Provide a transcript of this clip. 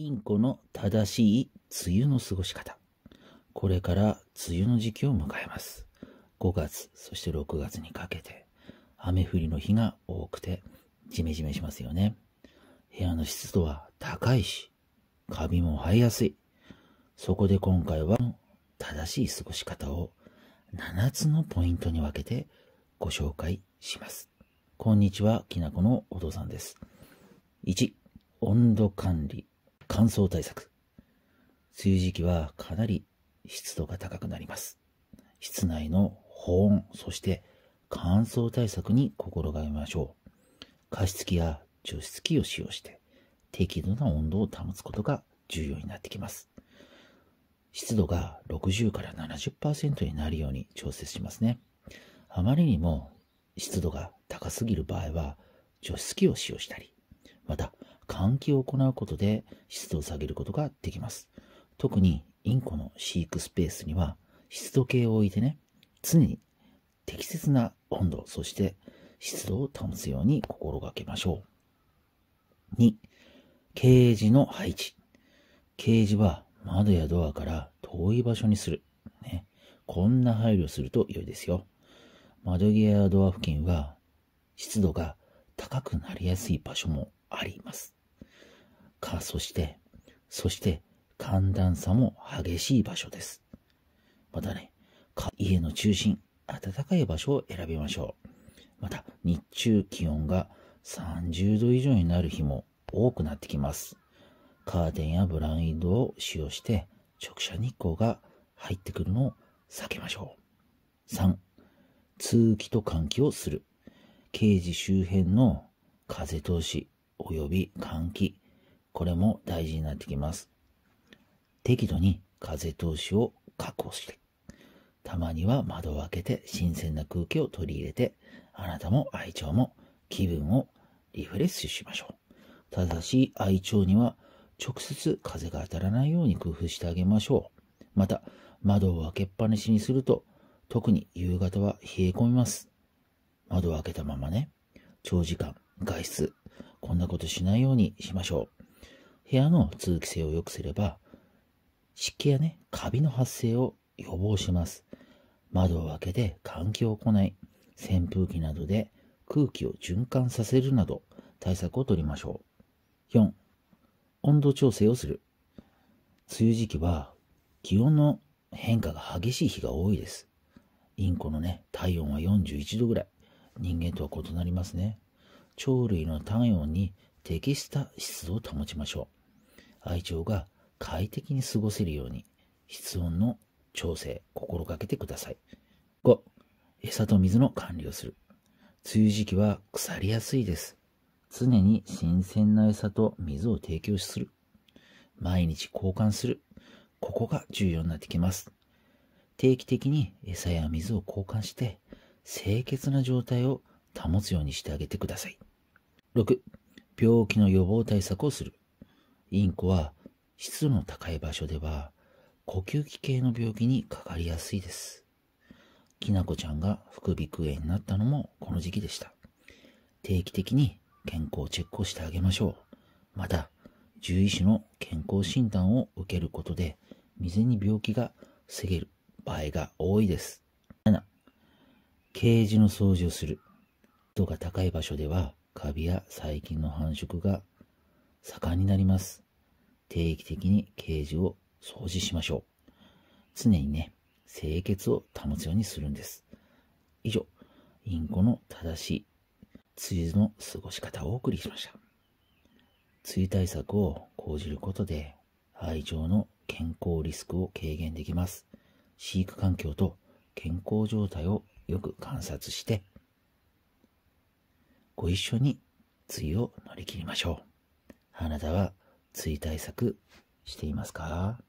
インコの正しい梅雨の過ごし方。これから梅雨の時期を迎えます。5月、そして6月にかけて、雨降りの日が多くて、ジメジメしますよね。部屋の湿度は高いし、カビも生えやすい。そこで今回は、正しい過ごし方を7つのポイントに分けてご紹介します。こんにちは、きなこのお父さんです。1、温度管理。乾燥対策。梅雨時期はかなり湿度が高くなります。室内の保温、そして乾燥対策に心がけましょう。加湿器や除湿器を使用して、適度な温度を保つことが重要になってきます。湿度が60から70%になるように調節しますね。あまりにも湿度が高すぎる場合は、除湿器を使用したり、また、換気を行うことで湿度を下げることができます。特にインコの飼育スペースには湿度計を置いてね、常に適切な温度、そして湿度を保つように心がけましょう。2、ケージの配置。ケージは窓やドアから遠い場所にする。ね、こんな配慮すると良いですよ。窓際やドア付近は湿度が高くなりやすい場所もあります。か、そして、そして、寒暖差も激しい場所です。またね、家の中心、暖かい場所を選びましょう。また、日中気温が30度以上になる日も多くなってきます。カーテンやブラインドを使用して直射日光が入ってくるのを避けましょう。3、通気と換気をする。ケージ周辺の風通し、及び換気、これも大事になってきます。適度に風通しを確保して、たまには窓を開けて新鮮な空気を取り入れて、あなたも愛鳥も気分をリフレッシュしましょう。ただし、愛鳥には直接風が当たらないように工夫してあげましょう。また、窓を開けっぱなしにすると、特に夕方は冷え込みます。窓を開けたままね、長時間外出。こんなことしないようにしましょう。部屋の通気性を良くすれば、湿気やね、カビの発生を予防します。窓を開けて換気を行い、扇風機などで空気を循環させるなど対策をとりましょう。4、温度調整をする。梅雨時期は気温の変化が激しい日が多いです。インコのね、体温は41度ぐらい。人間とは異なりますね。鳥類の体温に適した湿度を保ちましょう。愛鳥が快適に過ごせるように、室温の調整、心がけてください。5、餌と水の管理をする。梅雨時期は腐りやすいです。常に新鮮な餌と水を提供する。毎日交換する。ここが重要になってきます。定期的に餌や水を交換して、清潔な状態を保つようにしてあげてください。6、病気の予防対策をする。インコは湿度の高い場所では呼吸器系の病気にかかりやすいです。きなこちゃんが副鼻腔炎になったのもこの時期でした。定期的に健康チェックをしてあげましょう。また、獣医師の健康診断を受けることで未然に病気が防げる場合が多いです。7、ケージの掃除をする。度が高い場所ではカビや細菌の繁殖が盛んになります。定期的にケージを掃除しましょう。常にね、清潔を保つようにするんです。以上、インコの正しい梅雨の過ごし方をお送りしました。梅雨対策を講じることで、愛情の健康リスクを軽減できます。飼育環境と健康状態をよく観察して、ご一緒に梅雨を乗り切りましょう。あなたは梅雨対策していますか